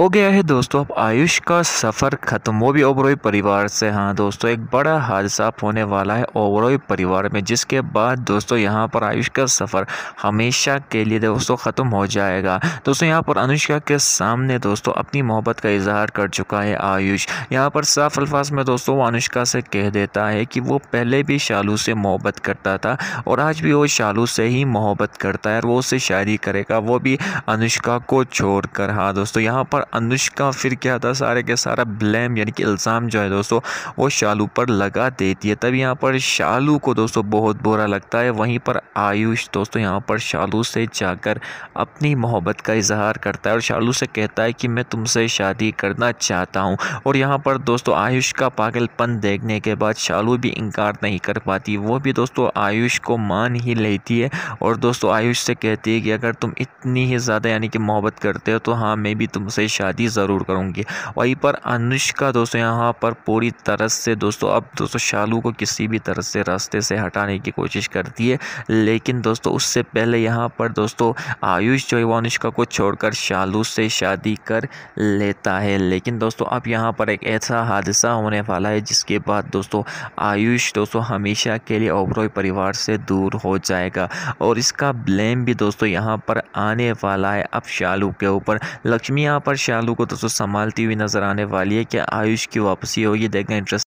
हो गया है दोस्तों अब आयुष का सफ़र ख़त्म वो भी ओबरोई परिवार से हाँ दोस्तों एक बड़ा हादसा होने वाला है ओबरोई परिवार में जिसके बाद दोस्तों यहाँ पर आयुष का सफ़र हमेशा के लिए दोस्तों ख़त्म हो जाएगा दोस्तों यहाँ पर अनुष्का के सामने दोस्तों अपनी मोहब्बत का इजहार कर चुका है आयुष यहाँ पर साफ अल्फाज में दोस्तों वो अनुष्का से कह देता है कि वो पहले भी शालू से मोहब्बत करता था और आज भी वो शालू से ही मोहब्बत करता है और वो उससे शायरी करेगा वो भी अनुष्का को छोड़ कर हाँ दोस्तों यहाँ पर अनुष्का फिर क्या था सारे के सारा ब्लेम यानी कि इल्ज़ाम जो है दोस्तों वो शालू पर लगा देती है तब यहाँ पर शालू को दोस्तों बहुत बुरा लगता है वहीं पर आयुष दोस्तों यहाँ पर शालू से जाकर अपनी मोहब्बत का इजहार करता है और शालू से कहता है कि मैं तुमसे शादी करना चाहता हूँ और यहाँ पर दोस्तों आयुष का पागलपन देखने के बाद शालू भी इनकार नहीं कर पाती वो भी दोस्तों आयुष को मान ही लेती है और दोस्तों आयुष से कहती है कि अगर तुम इतनी ही ज़्यादा यानी कि मोहब्बत करते हो तो हाँ मैं भी तुमसे शादी ज़रूर करूँगी वहीं पर अनुष्का दोस्तों यहाँ पर पूरी तरह से दोस्तों अब दोस्तों शालू को किसी भी तरह से रास्ते से हटाने की कोशिश करती है लेकिन दोस्तों उससे पहले यहाँ पर दोस्तों आयुष जो है वो अनुष्का को छोड़कर शालू से शादी कर लेता है लेकिन दोस्तों अब यहाँ पर एक ऐसा हादसा होने वाला है जिसके बाद दोस्तों आयुष दोस्तों हमेशा के लिए ओबरॉय परिवार से दूर हो जाएगा और इसका ब्लेम भी दोस्तों यहाँ पर आने वाला है अब शालू के ऊपर लक्ष्मी यहाँ पर शालू को तो संभालती हुई नजर आने वाली है क्या आयुष की वापसी होगी देखना इंटरेस्ट